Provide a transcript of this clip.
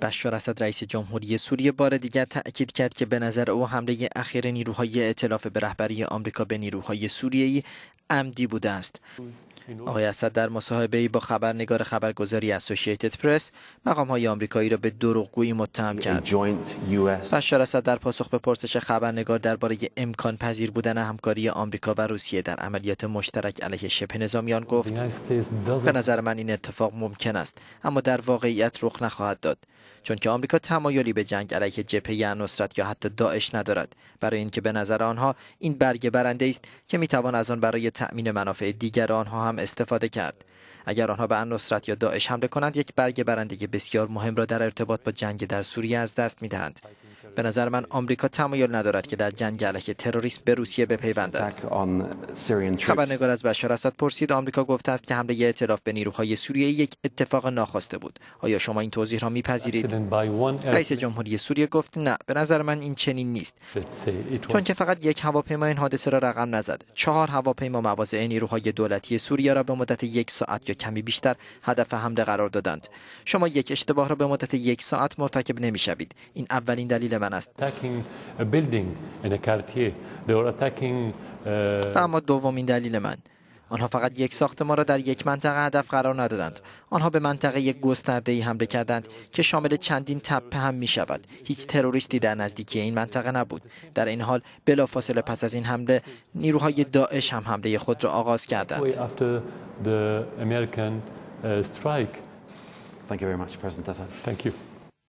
بشار اسد رئیس جمهوری سوریه بار دیگر تأکید کرد که به نظر او حمله اخیر نیروهای ائتلاف به رهبری آمریکا به نیروهای سوریه‌ای عمدی بوده است آقای اسد در مصاحبه با خبرنگار خبرگزاری اسوسییتد پرس مقام های آمریکایی را به دروغگویی متهم کرد بشار اسد در پاسخ به پرسش خبرنگار درباره امکان پذیر بودن همکاری آمریکا و روسیه در عملیات مشترک علیه شبه نظامیان گفت به نظر من این اتفاق ممکن است اما در واقعیت رخ نخواهد داد چون که آمریکا تمایلی به جنگ علیه جبهه نصرت یا حتی داعش ندارد برای اینکه به نظر آنها این برگ برنده است که میتوان از آن برای تأمین منافع دیگر آنها هم استفاده کرد اگر آنها به نصرت یا داعش حمله کنند یک برگ برندگی بسیار مهم را در ارتباط با جنگ در سوریه از دست میدهند به نظر من آمریکا تمایل ندارد که در جنگ علیه تروریسم به روسیه بپیوندد خبرنگار از بشار اسد پرسید آمریکا گفته است که حمله اعتلاف به نیروهای سوریه یک اتفاق ناخواسته بود آیا شما این توضیح را میپذیرید رئیس جمهوری سوریه گفت نه به نظر من این چنین نیست چون که فقط یک هواپیما این حادثه را رقم نزد چهار هواپیما مواضع نیروهای دولتی سوریه را به مدت یک ساعت یا کمی بیشتر هدف حمله قرار دادند شما یک اشتباه را به مدت یک ساعت مرتکب نمیشوید این اولین دلیل من من است و uh, اما دومین دلیل من آنها فقط یک ساختمان را در یک منطقه هدف قرار ندادند آنها به منطقه یک گسترده ای حمله کردند که شامل چندین تپه هم می شود هیچ تروریستی در نزدیکی این منطقه نبود در این حال بلافاصله پس از این حمله نیروهای داعش هم حمله خود را آغاز کردند